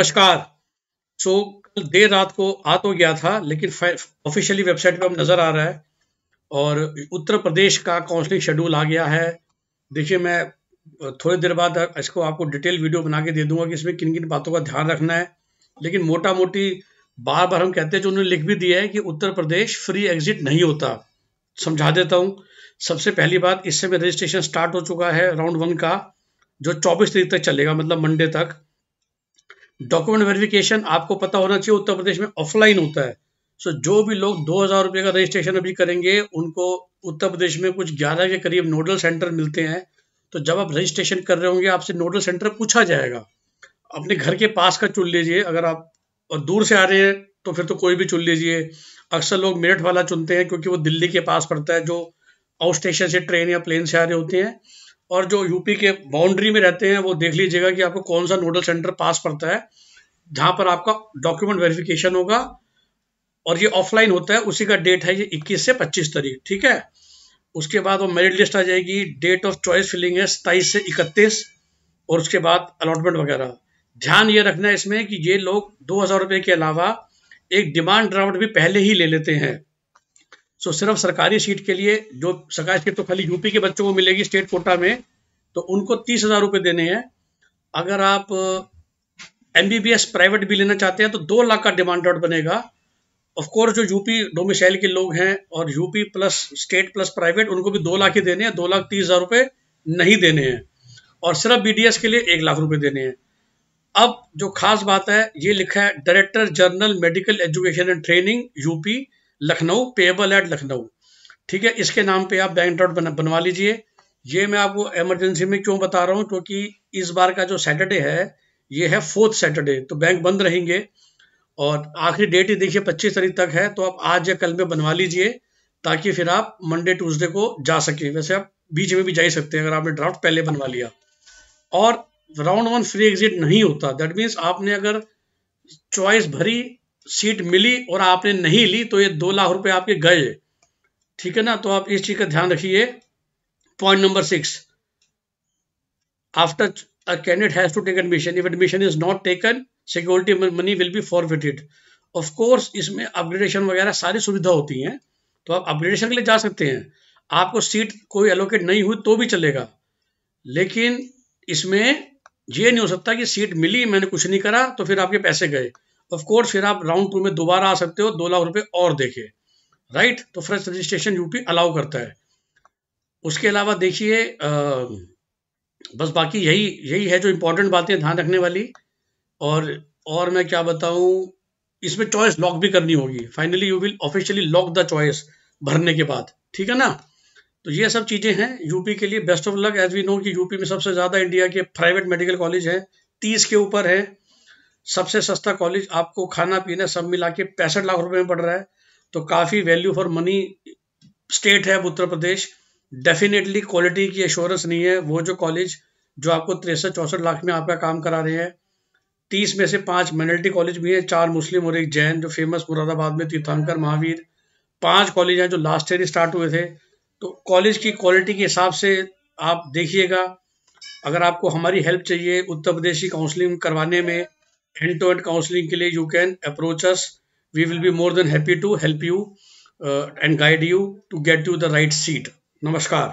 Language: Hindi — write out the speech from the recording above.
नमस्कार सो कल देर रात को आ तो गया था लेकिन ऑफिशियली वेबसाइट पर हम नज़र आ रहा है और उत्तर प्रदेश का काउंसलिंग शेड्यूल आ गया है देखिए मैं थोड़ी देर बाद इसको आपको डिटेल वीडियो बना के दे दूंगा कि इसमें किन किन बातों का ध्यान रखना है लेकिन मोटा मोटी बार बार हम कहते हैं जो उन्होंने लिख भी दिया है कि उत्तर प्रदेश फ्री एग्जिट नहीं होता समझा देता हूँ सबसे पहली बात इस समय रजिस्ट्रेशन स्टार्ट हो चुका है राउंड वन का जो चौबीस तारीख तक चलेगा मतलब मंडे तक डॉक्यूमेंट वेरिफिकेशन आपको पता होना चाहिए उत्तर प्रदेश में ऑफलाइन होता है सो जो भी लोग दो हज़ार रुपये का रजिस्ट्रेशन अभी करेंगे उनको उत्तर प्रदेश में कुछ ग्यारह के करीब नोडल सेंटर मिलते हैं तो जब आप रजिस्ट्रेशन कर रहे होंगे आपसे नोडल सेंटर पूछा जाएगा अपने घर के पास का चुन लीजिए अगर आप और दूर से आ रहे हैं तो फिर तो कोई भी चुन लीजिए अक्सर लोग मेरठ वाला चुनते हैं क्योंकि वो दिल्ली के पास पड़ता है जो आउट स्टेशन से ट्रेन या प्लेन से आ रहे होते हैं और जो यूपी के बाउंड्री में रहते हैं वो देख लीजिएगा कि आपको कौन सा नोडल सेंटर पास पड़ता है जहाँ पर आपका डॉक्यूमेंट वेरिफिकेशन होगा और ये ऑफलाइन होता है उसी का डेट है ये 21 से 25 तारीख ठीक है उसके बाद वो मेरिट लिस्ट आ जाएगी डेट ऑफ चॉइस फिलिंग है सताईस से इकतीस और उसके बाद अलॉटमेंट वगैरह ध्यान ये रखना है इसमें कि ये लोग दो हज़ार रुपये के अलावा एक डिमांड ड्राफ्ट भी पहले ही ले लेते हैं सो सिर्फ सरकारी सीट के लिए जो सरकारी सीट तो खाली यूपी के बच्चों को मिलेगी स्टेट कोटा में तो उनको तीस हजार रुपये देने हैं अगर आप M B B S private भी लेना चाहते हैं तो दो लाख का डिमांड डॉट बनेगा ऑफकोर्स जो यूपी डोमिसाइल के लोग हैं और UP plus state plus private उनको भी दो लाख ही देने हैं दो लाख तीस हज़ार रुपये नहीं देने हैं और सिर्फ बी डी एस के लिए एक लाख रुपये देने हैं अब जो खास बात है ये लिखा है director general medical education and training UP Lucknow payable at Lucknow ठीक है इसके नाम पे आप बैंक डॉट बनवा लीजिए ये मैं आपको एमरजेंसी में क्यों बता रहा हूँ क्योंकि तो इस बार का जो सैटरडे है ये है फोर्थ सैटरडे तो बैंक बंद रहेंगे और आखिरी डेट ही देखिए पच्चीस तारीख तक है तो आप आज या कल में बनवा लीजिए ताकि फिर आप मंडे ट्यूजडे को जा सके वैसे आप बीच में भी जा ही सकते हैं अगर आपने ड्राफ्ट पहले बनवा लिया और राउंड वन फ्री एग्जिट नहीं होता दैट मीन्स आपने अगर चॉइस भरी सीट मिली और आपने नहीं ली तो ये दो लाख रुपए आपके गए ठीक है ना तो आप इस चीज का ध्यान रखिए point number six after a candidate has to take admission if admission is not taken security money will be forfeited of इसमें अपग्रेडेशन वगैरह सारी सुविधा होती है तो आप अपग्रेडेशन के लिए जा सकते हैं आपको सीट कोई एलोकेट नहीं हुई तो भी चलेगा लेकिन इसमें ये नहीं हो सकता कि सीट मिली मैंने कुछ नहीं करा तो फिर आपके पैसे गए ऑफ कोर्स फिर आप राउंड टू में दोबारा आ सकते हो दो लाख रुपए और देखे राइट तो फ्रेश रजिस्ट्रेशन यूपी अलाउ करता है उसके अलावा देखिए बस बाकी यही यही है जो इंपॉर्टेंट बातें ध्यान रखने वाली और और मैं क्या बताऊं इसमें चॉइस लॉक भी करनी होगी finally you will officially lock the choice भरने के बाद ठीक है ना तो ये सब चीज़ें हैं यूपी के लिए best of luck as we know कि यूपी में सबसे ज़्यादा इंडिया के प्राइवेट मेडिकल कॉलेज हैं तीस के ऊपर है सबसे सस्ता कॉलेज आपको खाना पीना सब मिला के पैंसठ लाख रुपए में पड़ रहा है तो काफ़ी वैल्यू फॉर मनी स्टेट है उत्तर प्रदेश डेफिनेटली क्वालिटी की एश्योरेंस नहीं है वो जो कॉलेज जो आपको तिरसठ चौंसठ लाख में आपका काम करा रहे हैं तीस में से पांच माइनॉरिटी कॉलेज भी हैं चार मुस्लिम और एक जैन जो फेमस मुरादाबाद में तीर्थांकर महावीर पांच कॉलेज हैं जो लास्ट ईयर स्टार्ट हुए थे तो कॉलेज की क्वालिटी के हिसाब से आप देखिएगा अगर आपको हमारी हेल्प चाहिए उत्तर प्रदेश की काउंसलिंग करवाने में end to end counseling ke liye you can approach us we will be more than happy to help you uh, and guide you to get you the right seat namaskar